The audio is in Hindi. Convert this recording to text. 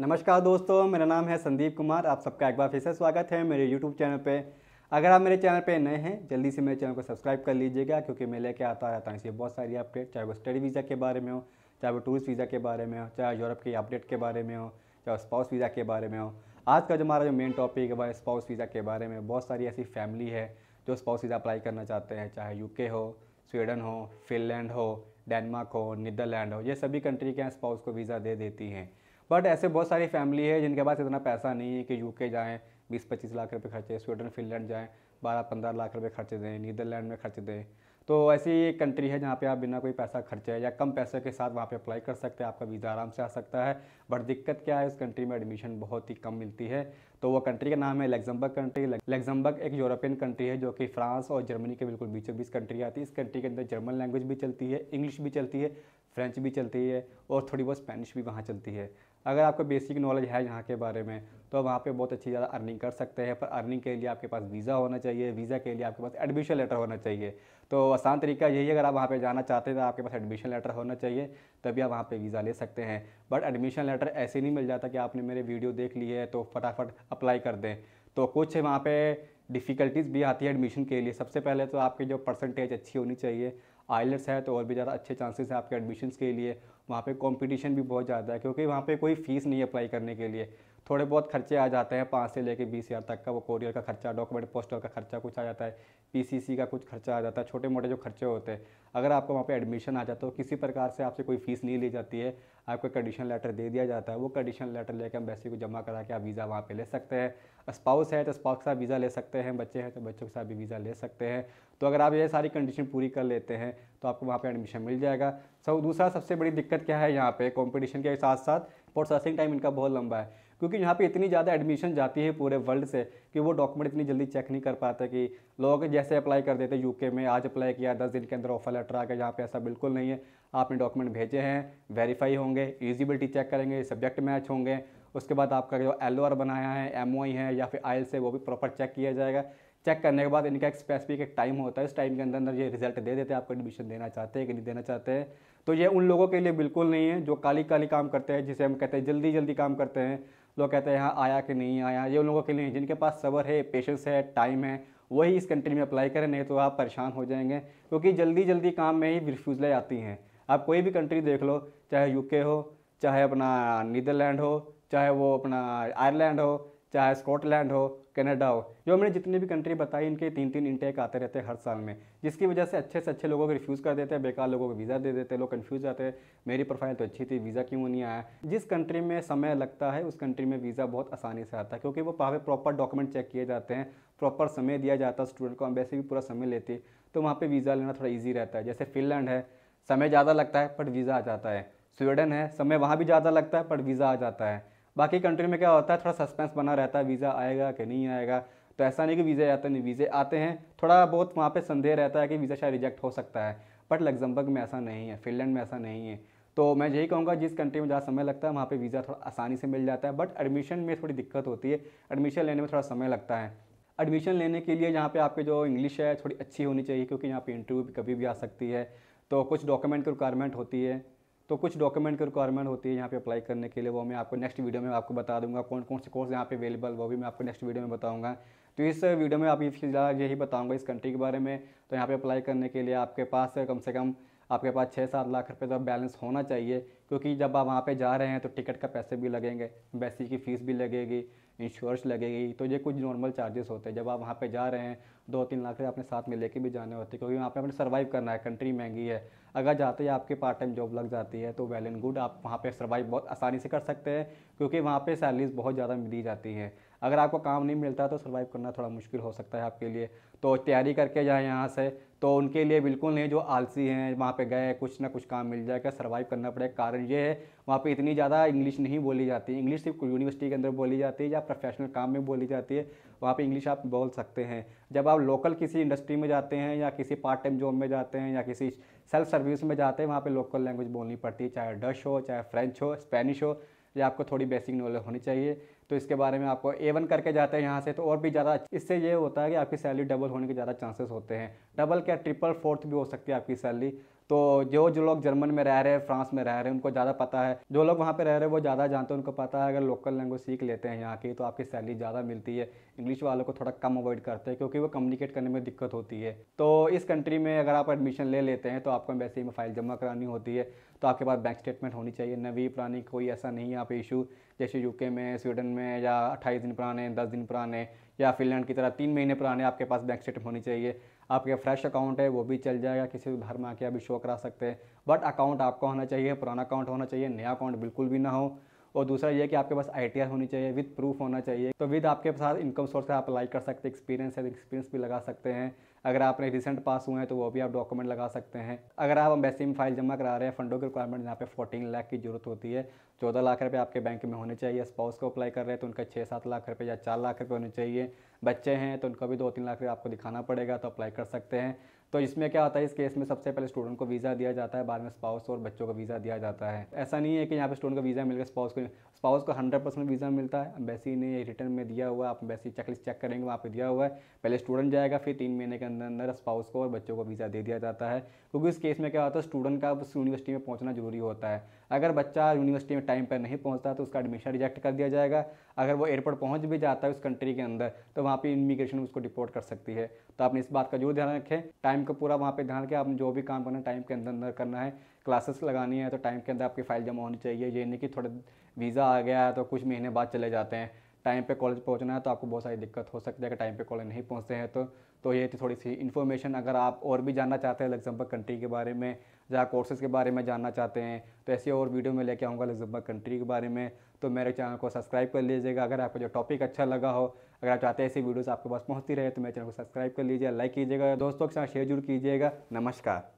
नमस्कार दोस्तों मेरा नाम है संदीप कुमार आप सबका एक बार फिर से स्वागत है मेरे यूट्यूब चैनल पे अगर आप मेरे चैनल पे नए हैं जल्दी से मेरे चैनल को सब्सक्राइब कर लीजिएगा क्योंकि मैं लेके आता रहता हूँ इसलिए बहुत सारी अपडेट चाहे वो स्टडी वीज़ा के बारे में हो चाहे वो टूरिस्ट वीज़ा के बारे में हो चाहे यूरोप के अपडेट के बारे में हो चाहे स्पाउस वीज़ा के बारे में हो आज का जो हमारा जो मेन टॉपिक है वह स्पाउस वीज़ा के बारे में बहुत सारी ऐसी फैमिली है जो स्पाउस वीज़ा अप्लाई करना चाहते हैं चाहे यूके हो स्वीडन हो फिनलैंड हो डेनमार्क हो नीदरलैंड हो ये सभी कंट्री के यहाँ स्पाउस को वीज़ा दे देती हैं बट ऐसे बहुत सारी फैमिली है जिनके पास इतना पैसा नहीं है कि यूके जाएँ बीस पच्चीस लाख रुपये खर्चे स्वीडन फिनलैंड जाएँ बारह पंद्रह लाख रुपये खर्चे दें नीदरलैंड में खर्च दें तो ऐसी एक कंट्री है जहाँ पे आप बिना कोई पैसा खर्चे या कम पैसे के साथ वहाँ पे अप्लाई कर सकते हैं आपका वीज़ा आराम से आ सकता है बट दिक्कत क्या है उस कंट्री में एडमिशन बहुत ही कम मिलती है तो वो कंट्री का नाम है लेगजम्बर्ग कंट्री लेगजम्बर्ग एक यूरोपियन कंट्री है जो कि फ्रांस और जर्मनी के बिल्कुल बीचों बीच कंट्री आती है इस कंट्री के अंदर जर्मन लैंग्वेज भी चलती है इंग्लिश भी चलती है फ्रेंच भी चलती है और थोड़ी बहुत स्पेनिश भी वहाँ चलती है अगर आपको बेसिक नॉलेज है यहाँ के बारे में तो वहाँ पे बहुत अच्छी ज़्यादा अर्निंग कर सकते हैं पर अर्निंग के लिए आपके पास वीज़ा होना चाहिए वीज़ा के लिए आपके पास एडमिशन लेटर होना चाहिए तो आसान तरीका यही है अगर आप वहाँ पे जाना चाहते हैं तो आपके पास एडमिशन लेटर होना चाहिए तभी आप वहाँ पे वीज़ा ले सकते हैं बट एडमिशन लेटर ऐसे नहीं मिल जाता कि आपने मेरे वीडियो देख ली है तो फटाफट अप्लाई कर दें तो कुछ वहाँ पर डिफ़िकल्टीज़ भी आती है एडमिशन के लिए सबसे पहले तो आपकी जो परसेंटेज अच्छी होनी चाहिए आईलेट्स है तो और भी ज़्यादा अच्छे चांसेस हैं आपके एडमिशन के लिए वहाँ पे कंपटीशन भी बहुत ज़्यादा है क्योंकि वहाँ पे कोई फ़ीस नहीं अप्लाई करने के लिए थोड़े बहुत खर्चे आ जाते हैं पाँच से लेकर बीस हज़ार तक का वो कोरियर का खर्चा डॉक्यूमेंट पोस्टर का खर्चा कुछ आ जाता है पी का कुछ खर्चा आ जाता है छोटे मोटे जो खर्चे होते हैं अगर आपको वहाँ पर एडमिशन आ जाता है तो किसी प्रकार से आपसे कोई फ़ीस नहीं ली जाती है आपको कंडीशन लेटर दे दिया जाता है वो कंडीशन लेटर लेकर एम्बेसी को जमा करा के आप वीज़ा वहाँ पर ले सकते हैं स्पाउस है तो स्पाउस के साथ वीज़ा ले सकते हैं बच्चे हैं तो बच्चों के साथ भी वीज़ा ले सकते हैं तो अगर आप ये सारी कंडीशन पूरी कर लेते हैं तो आपको वहाँ पर एडमिशन मिल जाएगा सब दूसरा सबसे बड़ी दिक्कत क्या है यहाँ पर कॉम्पिटिशन के साथ साथ प्रोसेसिंग टाइम इनका बहुत लंबा है क्योंकि यहाँ पे इतनी ज़्यादा एडमिशन जाती है पूरे वर्ल्ड से कि वो डॉक्यूमेंट इतनी जल्दी चेक नहीं कर पाते कि लोग जैसे अप्लाई कर देते यूके में आज अप्लाई किया दस दिन के अंदर ऑफर लेटर आ गया यहाँ पे ऐसा बिल्कुल नहीं है आपने डॉक्यूमेंट भेजे हैं वेरीफाई होंगे एलिजिबिलिटी चेक करेंगे सब्जेक्ट मैच होंगे उसके बाद आपका जो एल बनाया है एम है या फिर आयल से वो भी प्रॉपर चेक किया जाएगा चेक करने के बाद इनका एक स्पेसिफिक एक टाइम होता है उस टाइम के अंदर अंदर ये रिजल्ट दे देते हैं आपको एडमिशन देना चाहते हैं कि नहीं देना चाहते हैं तो ये उन लोगों के लिए बिल्कुल नहीं है जो काली काली काम करते हैं जिसे हम कहते हैं जल्दी जल्दी काम करते हैं लोग कहते हैं यहाँ आया कि नहीं आया ये उन लोगों के लिए जिनके पास सबर है पेशेंस है टाइम है वही इस कंट्री में अप्लाई करें नहीं तो आप परेशान हो जाएंगे क्योंकि जल्दी जल्दी काम में ही रिफ्यूज़लें आती हैं आप कोई भी कंट्री देख लो चाहे यूके हो चाहे अपना नीदरलैंड हो चाहे वो अपना आयरलैंड हो चाहे स्कॉटलैंड हो कनाडा हो जो मैंने जितनी भी कंट्री बताई इनके तीन तीन इंटेक आते रहते हैं हर साल में जिसकी वजह से अच्छे से अच्छे लोगों को रिफ्यूज़ कर देते हैं बेकार लोगों को वीज़ा दे देते हैं लोग कन्फ्यूज जाते हैं मेरी प्रोफाइल तो अच्छी थी वीज़ा क्यों नहीं आया जिस कंट्री में समय लगता है उस कंट्री में वीज़ा बहुत आसानी से आता है क्योंकि वो वहाँ पर प्रॉपर डॉक्यूमेंट चेक किए जाते हैं प्रॉपर समय दिया जाता है स्टूडेंट को वैसे भी पूरा समय लेती तो वहाँ पर वीज़ा लेना थोड़ा ईजी रहता है जैसे फिनलैंड है समय ज़्यादा लगता है बट वीज़ा आ जाता है स्वीडन है समय वहाँ भी ज़्यादा लगता है बट वीज़ा आ जाता है बाकी कंट्री में क्या होता है थोड़ा सस्पेंस बना रहता है वीज़ा आएगा कि नहीं आएगा तो ऐसा नहीं कि वीज़े आते नहीं वीज़े आते हैं थोड़ा बहुत वहाँ पर संदेह रहता है कि वीज़ा शायद रिजेक्ट हो सकता है बट लग्जमबर्ग में ऐसा नहीं है फिनलैंड में ऐसा नहीं है तो मैं यही कहूँगा जिस कंट्री में ज़्यादा समय लगता है वहाँ पे वीज़ा थोड़ा आसानी से मिल जाता है बट एडमिशन में थोड़ी दिक्कत होती है एडमिशन लेने में थोड़ा समय लगता है एडमिशन लेने के लिए यहाँ पे आपके जो इंग्लिश है थोड़ी अच्छी होनी चाहिए क्योंकि यहाँ पे इंटरव्यू कभी भी आ सकती है तो कुछ डॉक्यूमेंट की रिक्वायरमेंट होती है तो कुछ डॉक्यूमेंट की रिक्वायरमेंट होती है यहाँ पे अप्लाई करने के लिए वो मैं आपको नेक्स्ट वीडियो में आपको बता दूंगा कौन कौन से कोर्स यहाँ पे अवेलेबल वो भी मैं आपको नेक्स्ट वीडियो में बताऊंगा तो इस वीडियो में आप ज़्यादा यही बताऊंगा इस कंट्री के बारे में तो यहाँ पे अप्लाई करने के लिए आपके पास कम से कम आपके पास छः सात लाख रुपये का बैलेंस होना चाहिए क्योंकि जब आप वहाँ पर जा रहे हैं तो टिकट का पैसे भी लगेंगे बैसी की फ़ीस भी लगेगी इंश्योरेंस लगेगी तो ये कुछ नॉर्मल चार्जेस होते हैं जब आप वहाँ पे जा रहे हैं दो तीन लाख रुपये अपने साथ में लेके भी जाने होते हैं क्योंकि वहाँ पे अपने सर्वाइव करना है कंट्री महंगी है अगर जाते ही आपके पार्ट टाइम जॉब लग जाती है तो वेल एंड गुड आप वहाँ पर सर्वाइव बहुत आसानी से कर सकते हैं क्योंकि वहाँ पर सैलरीज बहुत ज़्यादा दी जाती है अगर आपको काम नहीं मिलता तो सर्वाइव करना थोड़ा मुश्किल हो सकता है आपके लिए तो तैयारी करके जाए यहाँ से तो उनके लिए बिल्कुल नहीं जो आलसी हैं वहाँ पे गए कुछ ना कुछ काम मिल जाएगा सर्वाइव करना पड़ेगा कारण ये है वहाँ पे इतनी ज़्यादा इंग्लिश नहीं बोली जाती इंग्लिश सिर्फ यूनिवर्सिटी के अंदर बोली जाती है या प्रोफेशनल काम में बोली जाती है वहाँ पे इंग्लिश आप बोल सकते हैं जब आप लोकल किसी इंडस्ट्री में जाते हैं या किसी पार्ट टाइम जॉब में जाते हैं या किसी सेल्फ सर्विस में जाते हैं वहाँ पर लोकल लैंग्वेज बोलनी पड़ती है चाहे डच हो चाहे फ्रेंच हो स्पेनिश हो या आपको थोड़ी बेसिक नॉलेज होनी चाहिए तो इसके बारे में आपको ए वन करके जाते हैं यहाँ से तो और भी ज़्यादा इससे ये होता है कि आपकी सैलरी डबल होने के ज़्यादा चांसेस होते हैं डबल क्या ट्रिपल फोर्थ भी हो सकती है आपकी सैलरी तो जो जो लोग जर्मन में रह रहे हैं फ्रांस में रह रहे हैं उनको ज़्यादा पता है जो लोग वहाँ पे रह रहे हैं वो ज़्यादा जानते हैं उनको पता है अगर लोकल लैंग्वेज सीख लेते हैं यहाँ की तो आपकी सैलरी ज़्यादा मिलती है इंग्लिश वालों को थोड़ा कम अवॉइड करते हैं क्योंकि वो कम्युनिकेट करने में दिक्कत होती है तो इस कंट्री में अगर आप एडमिशन ले लेते हैं तो आपको एम्बेसी में फ़ाइल जमा करानी होती है तो आपके पास बैंक स्टेटमेंट होनी चाहिए नवी पुरानी कोई ऐसा नहीं है आप इशू जैसे यूके में स्वीडन में या अट्ठाईस दिन पुराने दस दिन पुराने या फिनलैंड की तरह तीन महीने पुराने आपके पास बैंक स्टेटमेंट होनी चाहिए आपके फ्रेश अकाउंट है वो भी चल जाएगा किसी भी घर में आके आप शो करा सकते हैं बट अकाउंट आपका होना चाहिए पुराना अकाउंट होना चाहिए नया अकाउंट बिल्कुल भी ना हो और दूसरा ये कि आपके पास आई होनी चाहिए विद प्रूफ होना चाहिए तो विद आपके साथ इनकम सोर्स है आप अप्लाई कर सकते हैं एक्सपीरियंस है एक्सपीरियंस भी लगा सकते हैं अगर आपने रिसेंट पास हुए हैं तो वो भी आप डॉक्यूमेंट लगा सकते हैं अगर आप अम्बेसी में फाइल जमा करा रहे हैं फंडों की रिक्वायरमेंट यहाँ पे फोर्टीन लाख की जरूरत होती है चौदह लाख रुपये आपके बैंक में होने चाहिए स्पाउस को अप्लाई कर रहे हैं तो उनका छः सात लाख रुपये या चार लाख रुपये होने चाहिए बच्चे हैं तो उनका भी दो तीन लाख रुपये आपको दिखाना पड़ेगा तो अप्लाई कर सकते हैं तो इसमें क्या होता है इस केस में सबसे पहले स्टूडेंट को वीज़ा दिया जाता है बाद में स्पाउस और बच्चों को वीज़ा दिया जाता है ऐसा नहीं है कि यहाँ पे स्टूडेंट को वीज़ा मिल गया स्पाउस को स्पाउस को हंड्रेड परसेंट वीज़ा मिलता है अम्बेसी ने रिटर्न में दिया हुआ आप अम्बेसी चेकलिस्ट चेक करेंगे वहाँ पर दिया हुआ है पहले स्टूडेंट जाएगा फिर तीन महीने के अंदर अंदर स्पाउस को और बच्चों को वीज़ा दे दिया जाता है क्योंकि इस केस में क्या होता है स्टूडेंट का यूनिवर्सिटी में पहुँचना जरूरी होता है अगर बच्चा यूनिवर्सिटी में टाइम पर नहीं पहुँचता तो उसका एडमिशन रिजेक्ट कर दिया जाएगा अगर वो एयरपोर्ट पहुँच भी जाता है उस कंट्री के अंदर तो वहाँ पर इमिग्रेशन उसको डिपोर्ट कर सकती है तो आपने इस बात का जरूर ध्यान रखें टाइम टाइम का पूरा वहाँ पे ध्यान के आप जो भी काम करना है टाइम के अंदर अंदर करना है क्लासेस लगानी है तो टाइम के अंदर आपकी फ़ाइल जमा होनी चाहिए ये नहीं कि थोड़ा वीज़ा आ गया है तो कुछ महीने बाद चले जाते हैं टाइम पे कॉलेज पहुंचना है तो आपको बहुत सारी दिक्कत हो सकती है अगर टाइम पे कॉलेज नहीं पहुंचते हैं तो तो ये थी थोड़ी सी इन्फॉर्मेशन अगर आप और भी जानना चाहते हैं लग्जमबर्ग कंट्री के बारे में या कोर्सेज़ के बारे में जानना चाहते हैं तो ऐसी और वीडियो में लेके आऊँगा लग्जमबर्ग कंट्री के बारे में तो मेरे चैनल को सब्सक्राइब कर लीजिएगा अगर आपको जो टॉपिक अच्छा लगा हो अगर आप चाहते हैं ऐसी वीडियोज़ आपके पास पहुँचती रहे तो मेरे चैनल को सब्सक्राइब कर लीजिए लाइक कीजिएगा दोस्तों के साथ शेयर जरूर कीजिएगा नमस्कार